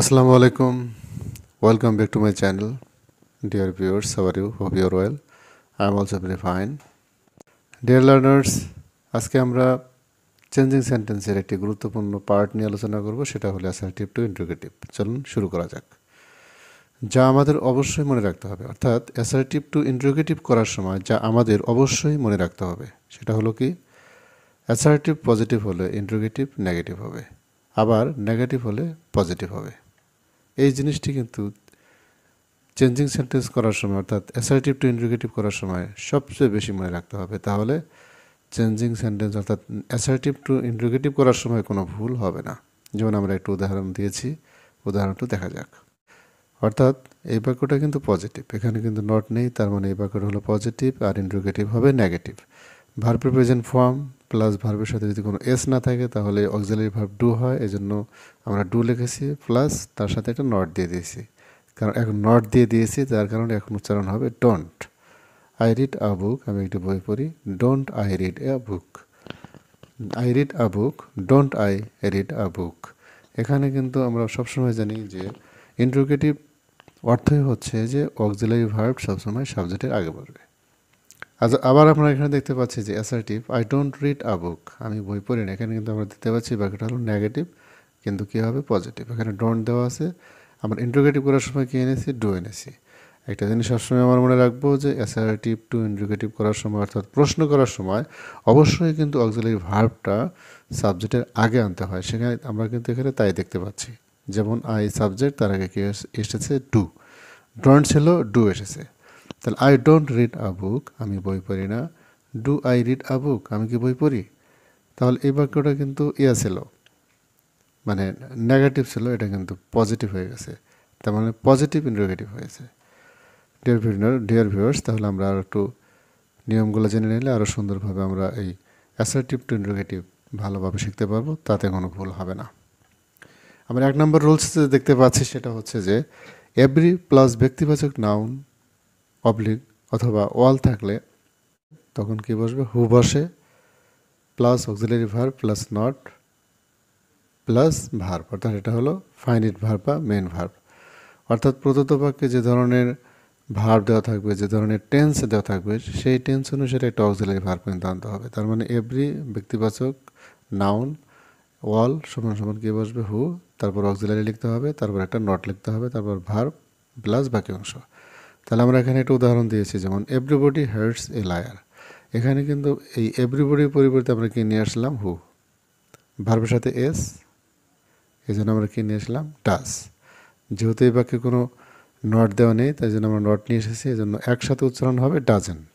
আসসালামু আলাইকুম welcome back to my channel dear viewers how are you hope you're well I am also very fine dear learners আজকে আমরা changing সেন্টেন্সের একটি গুরুত্বপূর্ণ পার্ট নিয়ে আলোচনা করব সেটা হলো অ্যাসার্টিভ টু ইন্ট্রোগেটিভ চলুন শুরু করা যাক যা আমাদের অবশ্যই মনে রাখতে হবে অর্থাৎ অ্যাসার্টিভ টু ইন্ট্রোগেটিভ করার সময় যা আমাদের অবশ্যই মনে রাখতে হবে সেটা হলো কি অ্যাসার্টিভ পজিটিভ হলে ইন্ট্রোগেটিভ নেগেটিভ হবে আবার নেগেটিভ হলে পজিটিভ হবে এই জিনিসটি কিন্তু চেঞ্জিং সেন্টেন্স করার সময় অর্থাৎ অ্যাসার্টিভ টু ইন্ডিকেটিভ করার সময় সবচেয়ে বেশি মনে রাখতে হবে তাহলে চেঞ্জিং সেন্টেন্স অর্থাৎ অ্যাসার্টিভ টু ইন্ডিকেটিভ করার সময় কোনো ভুল হবে না যেমন আমরা একটু উদাহরণ দিয়েছি উদাহরণটা দেখা যাক অর্থাৎ এই বাক্যটা কিন্তু পজিটিভ এখানে কিন্তু নট নেই তার মানে এই বাক্যটা হলো পজিটিভ আর ইন্ডিকেটিভ হবে নেগেটিভ ভার্পের প্রেজেন্ট ফর্ম প্লাস ভার্বের সাথে যদি কোনো এস না থাকে তাহলে অক্সিলারি ভার্ব ডু হয় এজন্য আমরা ডু লিখেছি প্লাস তার সাথে একটা নট দিয়ে দিয়েছি কারণ এখন নট দিয়ে দিয়েছি যার কারণে এখন উচ্চারণ হবে don't I read a book আমি একটি বই পড়ি don't I read a book I read a book don't I read a book এখানে কিন্তু আমরা সবসময় জানি যে ইন্ট্রোগেটিভ অর্থই হচ্ছে যে অক্সিলারি ভার্ব সবসময় সাবজেক্টের আগে বাড়বে আবার আমরা এখানে দেখতে পাচ্ছি যে assertive I don't read a book আমি বই পড়ি না এখানে কিন্তু আমরা দেখতে পাচ্ছি বাকিটা হলো নেগেটিভ কিন্তু কী হবে পজিটিভ এখানে ডোন্ট দেওয়া আছে আমরা ইন্ট্রোগেটিভ করার সময় কী এনেছি ডু এনেছি একটা জিনিস সবসময় আমার মনে রাখবো যে অ্যাসার্টিভ টু ইন্ডিকেটিভ করার সময় অর্থাৎ প্রশ্ন করার সময় অবশ্যই কিন্তু অক্সিলারি ভার্বটা সাবজেক্টের আগে আনতে হয় সেখানে আমরা কিন্তু এখানে তাই দেখতে পাচ্ছি যেমন আই সাবজেক্ট তার আগে কি এসেছে ডু ড্রয়েন্ট ছিল ডু এসেছে তাহলে I don't read a book আমি বই পড়ি না do I read a book আমি কি বই পড়ি তাহলে এই বাক্যটা কিন্তু ইয়া ছিল মানে নেগেটিভ ছিল এটা কিন্তু পজিটিভ হয়ে গেছে তার মানে পজিটিভ ইন্ডিকেটিভ হয়েছে ডিয়ার ভিউনার ডিয়ার ভিউয়ার্স তাহলে আমরা আরও একটু নিয়মগুলো জেনে নিলে আরও সুন্দরভাবে আমরা এই অ্যাসার্টিভ টু ইন্ডিকেটিভ ভালোভাবে শিখতে পারবো তাতে কোনো ভুল হবে না আমরা এক নম্বর রুলস দেখতে পাচ্ছি সেটা হচ্ছে যে এভরি প্লাস ব্যক্তিবাচক নাউন অবলিক অথবা ওয়াল থাকলে তখন কি বসবে হু বসে plus auxiliary verb plus not plus verb অর্থাৎ এটা হলো ফাইনিট ভার্ব বা মেন ভার্ব অর্থাৎ প্রদত্ত বাক্যে যে ধরনের ভার্ব দেওয়া থাকবে যে ধরনের টেন্স দেওয়া থাকবে সেই টেন্স অনুসারে একটা অক্সিলারি ভার্ব কিন্তু আনতে হবে তার মানে এভরি ব্যক্তিবাচক নাউন ওয়াল সমান সমান কি বসবে হু তারপর অক্সিলারি লিখতে হবে তারপর একটা নট লিখতে হবে তারপর ভার্ব প্লাস বাকি অংশ তাহলে আমরা এখানে একটা উদাহরণ দিয়েছি যেমন এভরিবডি হার্টস এ লায়ার এখানে কিন্তু এই এভরিবডির পরিবর্তে আমরা কি নিয়ে আসলাম হু ভার্বের সাথে এস এই জন্য আমরা কী নিয়ে আসলাম টাস যেহেতু এই বাক্যে কোনো নট দেওয়া নেই তাই জন্য আমরা নট নিয়ে এসেছি এই জন্য একসাথে উচ্চারণ হবে ডাজেন্ট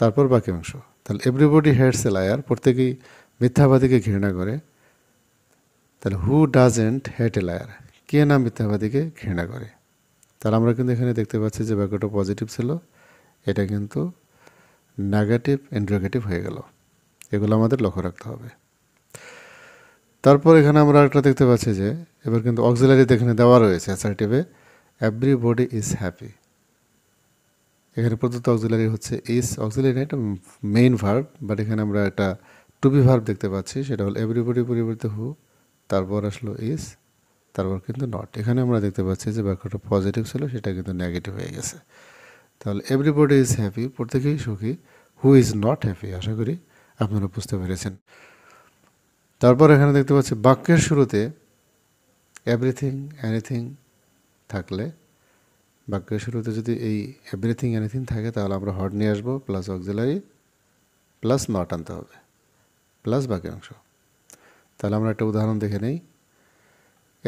তারপর বাকি অংশ তাহলে এভরিবডি হেডস এ লায়ার প্রত্যেকেই মিথ্যাবাদীকে ঘৃণা করে তাহলে who doesn't hate a liar কে না মিথ্যাবাদীকে ঘৃণা করে তাহলে আমরা কিন্তু এখানে দেখতে পাচ্ছি যে বাক্যটা পজিটিভ ছিল এটা কিন্তু নেগেটিভ ইন্টারোগেটিভ হয়ে গেল এগুলো আমাদের লক্ষ্য রাখতে হবে তারপর এখানে আমরা একটা দেখতে পাচ্ছি যে এবার কিন্তু অক্সিলারি এখানে দেওয়া রয়েছে অ্যাসার্টিভে বডি ইজ হ্যাপি এখানে প্রদত্ত অক্সিলারি হচ্ছে ইস অক্সিলারি না এটা মেইন ভার্ব বাট এখানে আমরা একটা টুবি ভার্ব দেখতে পাচ্ছি সেটা হলো এভরিবডি পরিবর্তে হু তারপর আসলো ইস তারপর কিন্তু নট এখানে আমরা দেখতে পাচ্ছি যে বাক্যটা পজিটিভ ছিল সেটা কিন্তু নেগেটিভ হয়ে গেছে তাহলে এভরিবডি ইজ হ্যাপি প্রত্যেকেই সুখী হু ইজ নট হ্যাপি আশা করি আপনারা বুঝতে পেরেছেন তারপর এখানে দেখতে পাচ্ছি বাক্যের শুরুতে এভরিথিং এনিথিং থাকলে বাক্যের শুরুতে যদি এই এভরিথিং এনিথিং থাকে তাহলে আমরা হট নিয়ে আসবো প্লাস অক্সিলারি প্লাস নট আনতে হবে প্লাস বাকি অংশ তাহলে আমরা একটা উদাহরণ দেখে নেই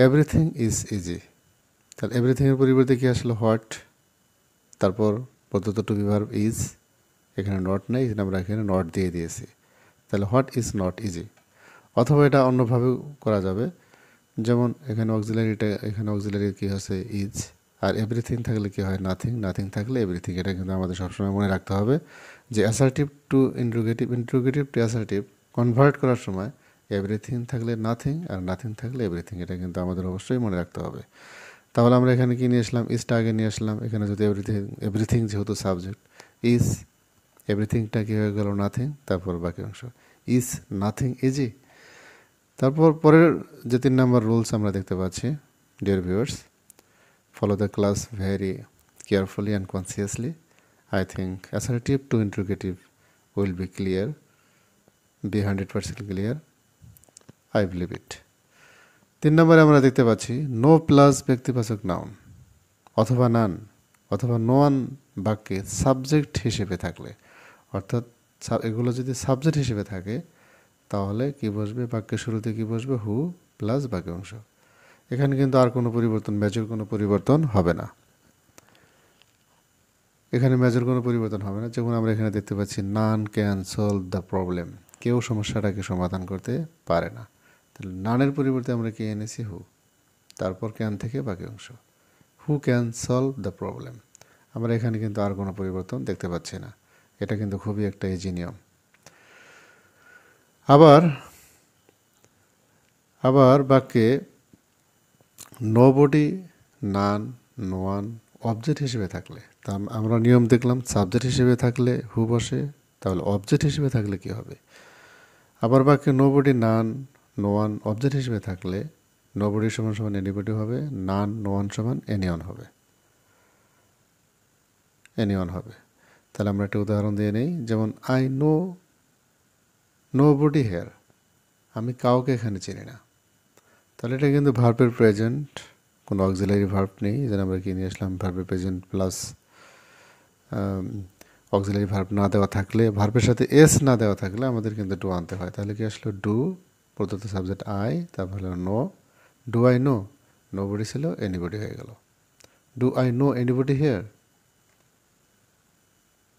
এভরিথিং ইজ ইজি তাহলে এভরিথিংয়ের পরিবর্তে কী আসলো হোয়াট তারপর প্রদত্ত টু বিভার ইজ এখানে নট নেই আমরা এখানে নট দিয়ে দিয়েছি তাহলে হোয়াট ইজ নট ইজি অথবা এটা অন্যভাবে করা যাবে যেমন এখানে অক্সিলারিটা এখানে অক্সিলারি কী হচ্ছে ইজ আর এভরিথিং থাকলে কী হয় নাথিং নাথিং থাকলে এভরিথিং এটা কিন্তু আমাদের সবসময় মনে রাখতে হবে যে assertive to interrogative interrogative to assertive convert করার সময় এভরিথিং থাকলে নাথিং আর নাথিং থাকলে এভরিথিং এটা কিন্তু আমাদের অবশ্যই মনে রাখতে হবে তাহলে আমরা এখানে কি নিয়ে আসলাম ইজটা আগে নিয়ে আসলাম এখানে যদি এভরিথিং এভরিথিং যেহেতু সাবজেক্ট ইজ এভরিথিংটা কী হয়ে গেল নাথিং তারপর বাকি অংশ ইজ নাথিং ইজি তারপর পরের যে তিন নাম্বার রুলস আমরা দেখতে পাচ্ছি dear viewers follow the class very carefully and consciously I think assertive to interrogative will be clear be hundred percent clear I believe it তিন নম্বরে আমরা দেখতে পাচ্ছি নো প্লাস ব্যক্তিবাচক নাউন অথবা নান অথবা নোয়ান বাক্যে সাবজেক্ট হিসেবে থাকলে অর্থাৎ এগুলো যদি সাবজেক্ট হিসেবে থাকে তাহলে কি বসবে বাক্যের শুরুতে কি বসবে হু প্লাস বাক্য অংশ এখানে কিন্তু আর কোনো পরিবর্তন মেজর কোনো পরিবর্তন হবে না এখানে মেজর কোনো পরিবর্তন হবে না যেমন আমরা এখানে দেখতে পাচ্ছি none can solve the problem কেউ সমস্যাটাকে সমাধান করতে পারে না তাহলে নানের পরিবর্তে আমরা কে এনেছি হু তারপর ক্যান থেকে বাকি অংশ who can solve the problem আমরা এখানে কিন্তু আর কোনো পরিবর্তন দেখতে পাচ্ছি না এটা কিন্তু খুবই একটা ইজি নিয়ম আবার আবার বাক্যে nobody none no one object হিসেবে থাকলে তা আমরা নিয়ম দেখলাম সাবজেক্ট হিসেবে থাকলে হু বসে তাহলে অবজেক্ট হিসেবে থাকলে কি হবে আবার বাক্যে nobody none no one object হিসেবে থাকলে নোবডি সমান সমান এনিবডি হবে নান নো ওয়ান সমান ওয়ান হবে এনিওয়ান হবে তাহলে আমরা একটা উদাহরণ দিয়ে নিই যেমন I know nobody here আমি কাউকে এখানে চিনি না তাহলে এটা কিন্তু ভার্পের প্রেজেন্ট কোনো অক্সিলারি ভার্ব নেই যেন আমরা কিনে আসলাম ভার্পের প্রেজেন্ট প্লাস অক্সিলারি ভার্ব না দেওয়া থাকলে ভার্পের সাথে এস না দেওয়া থাকলে আমাদের কিন্তু ডু আনতে হয় তাহলে কি আসলো ডু প্রদত্ত সাবজেক্ট আই তারপর হলো know do I know nobody ছিল এনিবডি হয়ে গেল do I know anybody here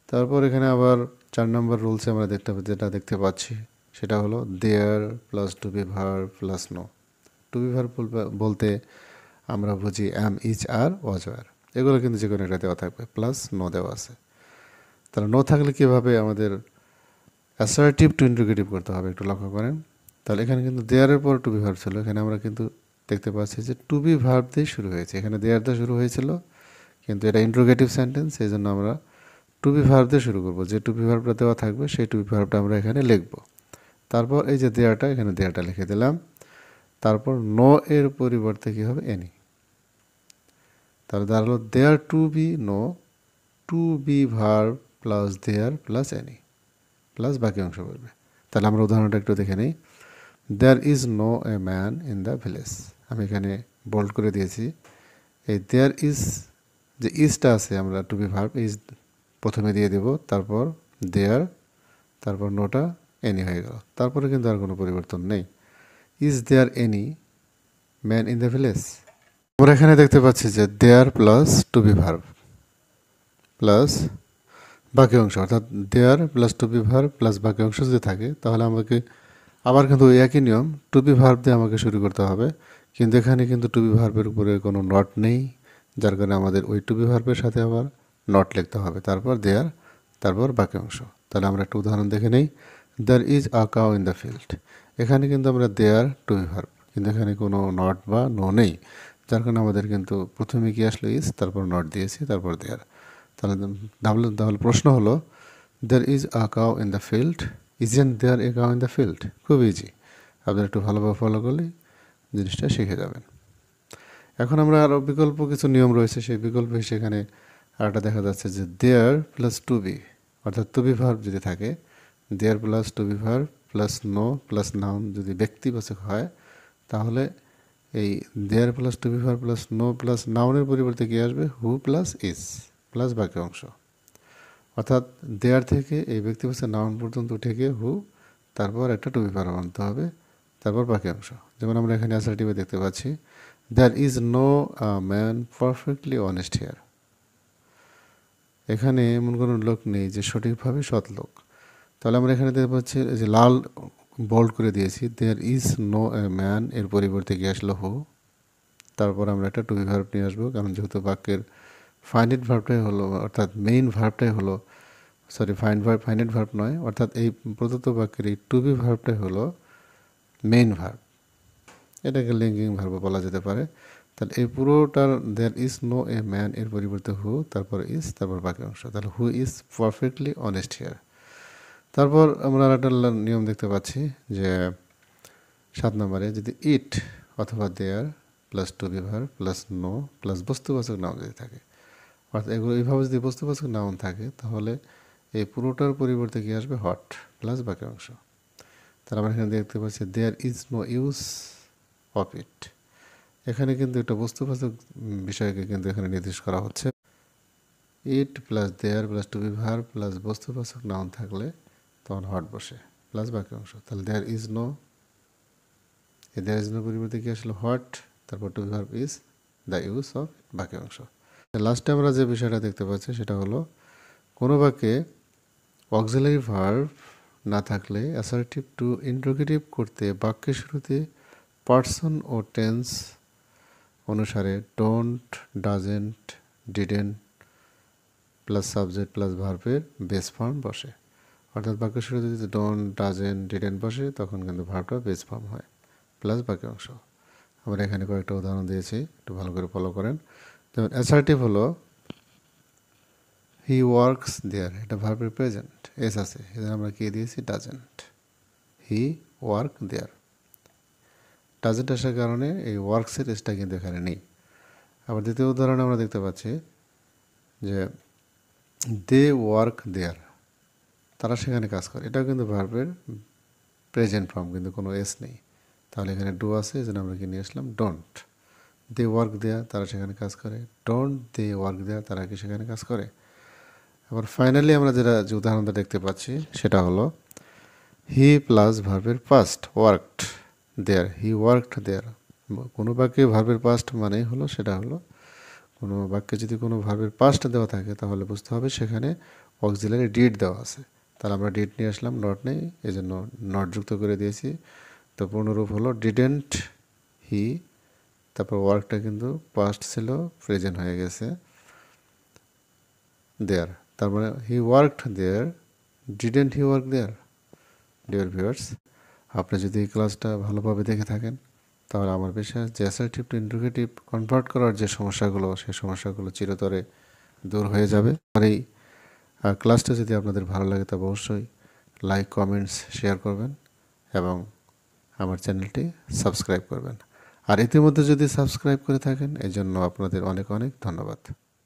তারপর এখানে আবার চার নম্বর রুলসে আমরা দেখতে যেটা দেখতে পাচ্ছি সেটা হলো there plus to be verb plus no to be verb বলতে আমরা বুঝি অ্যাম ইচ আর ওয়াজ ওয়ার এগুলো কিন্তু যে কোনো একটা দেওয়া থাকবে প্লাস নো দেওয়া আছে তাহলে নো থাকলে কীভাবে আমাদের অ্যাসার্টিভ টু ইন্ডিকেটিভ করতে হবে একটু লক্ষ্য করেন তাহলে এখানে কিন্তু দেয়ারের পর টু বি ভার্ব ছিল এখানে আমরা কিন্তু দেখতে পাচ্ছি যে টু বি ভার্ব দিয়ে শুরু হয়েছে এখানে দেয়ার দিয়ে শুরু হয়েছিল কিন্তু এটা ইন্ট্রোগেটিভ সেন্টেন্স সেই জন্য আমরা টু বি ভার্ব দিয়ে শুরু করবো যে টু বি ভার্বটা দেওয়া থাকবে সেই টু বি ভার্বটা আমরা এখানে লিখব তারপর এই যে দেয়াটা এখানে দেয়াটা লিখে দিলাম তারপর নো এর পরিবর্তে কী হবে এনি তাহলে দাঁড়ালো there to be no to be verb plus there plus any plus বাকি অংশ বলবে তাহলে আমরা উদাহরণটা একটু দেখে নিই there is no a man in the village আমি এখানে বোল্ড করে দিয়েছি এই দেয়ার ইজ যে ইজটা আছে আমরা টু বি ভার্ব ইজ প্রথমে দিয়ে দেব তারপর দেয়ার তারপর নোটা এনি হয়ে গেল তারপরে কিন্তু আর কোনো পরিবর্তন নেই is there any man in the village আমরা এখানে দেখতে পাচ্ছি যে there plus to be verb plus বাকি অংশ অর্থাৎ there plus to be verb plus বাকি অংশ যদি থাকে তাহলে আমাকে আবার কিন্তু ওই একই নিয়ম টুপি ভার্ব দিয়ে আমাকে শুরু করতে হবে কিন্তু এখানে কিন্তু টুপি ভার্বের উপরে কোনো নট নেই যার কারণে আমাদের ওই টুপি ভার্বের সাথে আবার নট লিখতে হবে তারপর দেয়ার তারপর বাকি অংশ তাহলে আমরা একটা উদাহরণ দেখে নেই there is a cow in the field এখানে কিন্তু আমরা দেয়ার টুপি ভার্ব কিন্তু এখানে কোনো নট বা নো নেই যার কারণে আমাদের কিন্তু প্রথমে কি আসলো ইজ তারপর নট দিয়েছি তারপর দেয়ার তাহলে তাহলে প্রশ্ন হলো there is a cow in the field isn't there a cow in the field খুব ইজি আপনারা একটু ভালোভাবে ফলো করলে জিনিসটা শিখে যাবেন এখন আমরা আরও বিকল্প কিছু নিয়ম রয়েছে সেই বিকল্প হিসেবে এখানে আরেকটা দেখা যাচ্ছে যে দেয়ার প্লাস টু বি অর্থাৎ টু বি ভার্ব যদি থাকে there plus to be verb plus no plus noun যদি ব্যক্তিবাচক হয় তাহলে এই there plus to be verb plus no plus নাউনের পরিবর্তে কী আসবে হু প্লাস ইস প্লাস বাকি অংশ অর্থাৎ দেয়ার থেকে এই বসে নাউন পর্যন্ত ঠেকে হু তারপর একটা টুপি পারা আনতে হবে তারপর বাকি অংশ যেমন আমরা এখানে অ্যাসারটিভে দেখতে পাচ্ছি there is no man perfectly honest here এখানে এমন কোনো লোক নেই যে সঠিকভাবে সৎ লোক তাহলে আমরা এখানে দেখতে পাচ্ছি যে লাল বোল্ড করে দিয়েছি there is no a man এর পরিবর্তে গিয়ে আসলো হু তারপর আমরা একটা টুপি ভার্ব নিয়ে আসবো কারণ যেহেতু বাক্যের ফাইনাইট ভার্বটাই হলো অর্থাৎ মেইন ভার্বটাই হলো sorry fine verb finite verb নয় অর্থাৎ এই প্রদত্ত বাক্যের এই টু বি ভার্বটাই হলো মেইন ভার্ব এটাকে লিঙ্কিং ভার্ব বলা যেতে পারে তাহলে এই পুরোটার there is no a man এর পরিবর্তে হু তারপর ইজ তারপর বাকি অংশ তাহলে who is perfectly honest here তারপর আমরা একটা নিয়ম দেখতে পাচ্ছি যে সাত নম্বরে যদি ইট অথবা there plus to be verb plus no plus বস্তুবাচক নাম যদি থাকে অর্থাৎ এগুলো এইভাবে যদি বস্তুবাচক নাউন থাকে তাহলে এই পুরোটার পরিবর্তে কী আসবে হট প্লাস বাকি অংশ তাহলে আমরা এখানে দেখতে পাচ্ছি there is no use of it এখানে কিন্তু একটা বস্তুবাচক বিষয়কে কিন্তু এখানে নির্দেশ করা হচ্ছে it plus there plus to be plus বস্তুবাচক নাউন থাকলে তখন হট বসে প্লাস বাকি অংশ তাহলে দেয়ার ইজ নো এই দেয়ার ইজ নো পরিবর্তে কী আসলে হট তারপর to be is the use of বাকি অংশ লাস্টে আমরা যে বিষয়টা দেখতে পাচ্ছি সেটা হলো কোনো বাক্যে অক্সিলারি ভার্ভ না থাকলে অ্যাসার্টিভ টু ইন্ট্রোগেটিভ করতে বাক্যের শুরুতে পার্সন ও টেন্স অনুসারে don't doesn't didn't plus subject plus ভার্ভের বেস ফর্ম বসে অর্থাৎ বাক্য শুরুতে যদি ডোন্ট ডাজেন্ট ডিডেন বসে তখন কিন্তু ভার্ভটা বেস ফর্ম হয় প্লাস বাকি অংশ আমরা এখানে কয়েকটা উদাহরণ দিয়েছি একটু ভালো করে ফলো করেন যেমন অ্যাসার্টিভ হলো হি ওয়ার্কস দেয়ার এটা ভার্বের প্রেজেন্ট এস আছে এদের আমরা কে দিয়েছি doesn't he work there doesn't আসার কারণে এই ওয়ার্কসের এসটা কিন্তু এখানে নেই আবার দ্বিতীয় উদাহরণে আমরা দেখতে পাচ্ছি যে দে ওয়ার্ক দেয়ার তারা সেখানে কাজ করে এটাও কিন্তু ভার্বের প্রেজেন্ট ফর্ম কিন্তু কোনো এস নেই তাহলে এখানে ডু আছে এই জন্য আমরা কিনে আসলাম ডোন্ট দে ওয়ার্ক দেয়া তারা সেখানে কাজ করে ডোন্ট দে ওয়ার্ক দেয়া তারা কি সেখানে কাজ করে এবার ফাইনালি আমরা যেটা যে উদাহরণটা দেখতে পাচ্ছি সেটা হলো হি প্লাস ভার্বের past worked there he worked there কোনো বাক্যে ভার্বের পাস্ট মানে হলো সেটা হলো কোনো বাক্যে যদি কোনো ভার্বের পাস্ট দেওয়া থাকে তাহলে বুঝতে হবে সেখানে অক্সিলারি ডিট দেওয়া আছে তাহলে আমরা ডিট নিয়ে আসলাম নট নেই এই জন্য নট যুক্ত করে দিয়েছি তো পূর্ণরূপ হলো ডিডেন্ট হি তারপর ওয়ার্কটা কিন্তু পাস্ট ছিল প্রেজেন্ট হয়ে গেছে দেয়ার তার মানে he worked there didn't he work there dear viewers আপনি যদি এই ক্লাসটা ভালোভাবে দেখে থাকেন তাহলে আমার বিশ্বাস যে অ্যাসার্টিভ টু ইন্ডিকেটিভ কনভার্ট করার যে সমস্যাগুলো সে সমস্যাগুলো চিরতরে দূর হয়ে যাবে আর এই ক্লাসটা যদি আপনাদের ভালো লাগে তবে অবশ্যই লাইক কমেন্টস শেয়ার করবেন এবং আমার চ্যানেলটি সাবস্ক্রাইব করবেন আর ইতিমধ্যে যদি সাবস্ক্রাইব করে থাকেন এই জন্য আপনাদের অনেক অনেক ধন্যবাদ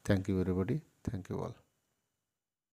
thank you everybody thank you all